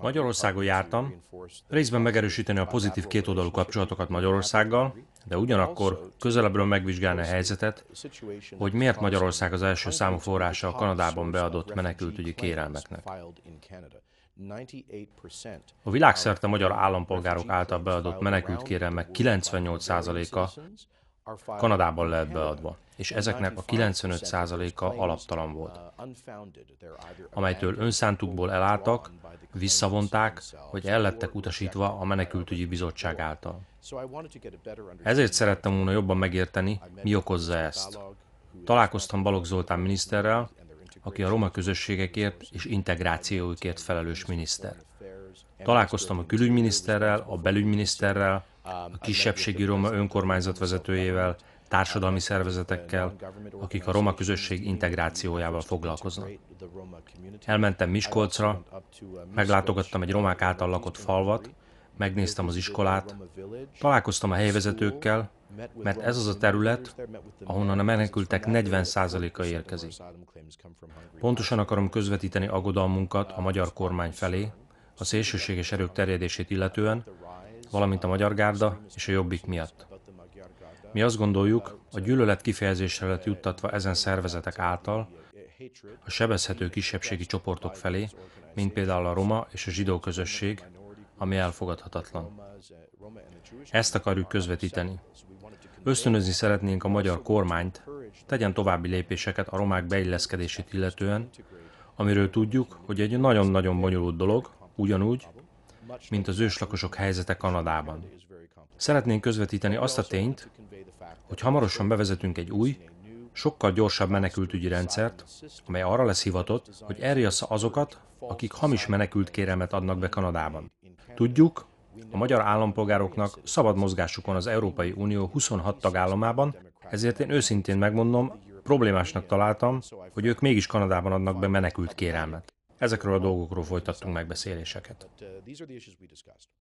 Magyarországon jártam, részben megerősíteni a pozitív kétoldalú kapcsolatokat Magyarországgal, de ugyanakkor közelebbről megvizsgálni a helyzetet, hogy miért Magyarország az első számú forrása a Kanadában beadott menekültügyi kérelmeknek. A világszerte magyar állampolgárok által beadott menekült kérelmek 98%-a Kanadában lehet beadva és ezeknek a 95%-a alaptalan volt, amelytől önszántukból elálltak, visszavonták, hogy ellettek utasítva a menekültügyi bizottság által. Ezért szerettem volna jobban megérteni, mi okozza ezt. Találkoztam Balogh Zoltán miniszterrel, aki a roma közösségekért és integrációikért felelős miniszter. Találkoztam a külügyminiszterrel, a belügyminiszterrel, a kisebbségi roma önkormányzat vezetőjével, társadalmi szervezetekkel, akik a roma közösség integrációjával foglalkoznak. Elmentem Miskolcra, meglátogattam egy romák által lakott falvat, megnéztem az iskolát, találkoztam a helyvezetőkkel, mert ez az a terület, ahonnan a menekültek 40%-a érkezik. Pontosan akarom közvetíteni aggodalmunkat a magyar kormány felé, a szélsőséges erők terjedését illetően, valamint a magyar gárda és a jobbik miatt. Mi azt gondoljuk, a gyűlölet kifejezésre lett juttatva ezen szervezetek által a sebezhető kisebbségi csoportok felé, mint például a roma és a zsidó közösség, ami elfogadhatatlan. Ezt akarjuk közvetíteni. Ösztönözni szeretnénk a magyar kormányt, tegyen további lépéseket a romák beilleszkedését illetően, amiről tudjuk, hogy egy nagyon-nagyon bonyolult dolog, ugyanúgy, mint az őslakosok helyzete Kanadában. Szeretnénk közvetíteni azt a tényt, hogy hamarosan bevezetünk egy új, sokkal gyorsabb menekültügyi rendszert, amely arra lesz hivatott, hogy elriassza azokat, akik hamis menekült kérelmet adnak be Kanadában. Tudjuk, a magyar állampolgároknak szabad mozgásukon az Európai Unió 26 tagállamában, ezért én őszintén megmondom, problémásnak találtam, hogy ők mégis Kanadában adnak be menekült kérelmet. Ezekről a dolgokról folytattunk megbeszéléseket. Uh,